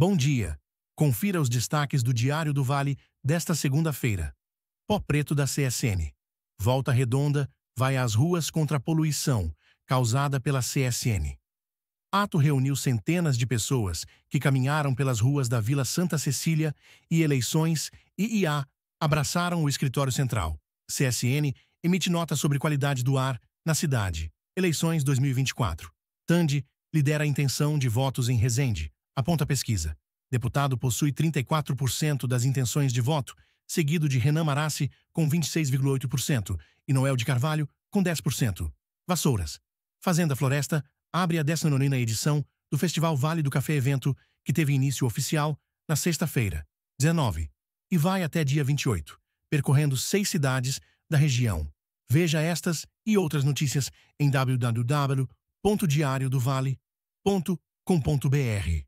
Bom dia. Confira os destaques do Diário do Vale desta segunda-feira. Pó preto da CSN. Volta Redonda vai às ruas contra a poluição causada pela CSN. Ato reuniu centenas de pessoas que caminharam pelas ruas da Vila Santa Cecília e eleições e IA abraçaram o escritório central. CSN emite nota sobre qualidade do ar na cidade. Eleições 2024. Tandi lidera a intenção de votos em Resende aponta a pesquisa. Deputado possui 34% das intenções de voto, seguido de Renan Marassi, com 26,8%, e Noel de Carvalho, com 10%. Vassouras. Fazenda Floresta abre a 19ª edição do Festival Vale do Café Evento, que teve início oficial na sexta-feira, 19, e vai até dia 28, percorrendo seis cidades da região. Veja estas e outras notícias em www.diariodovale.com.br.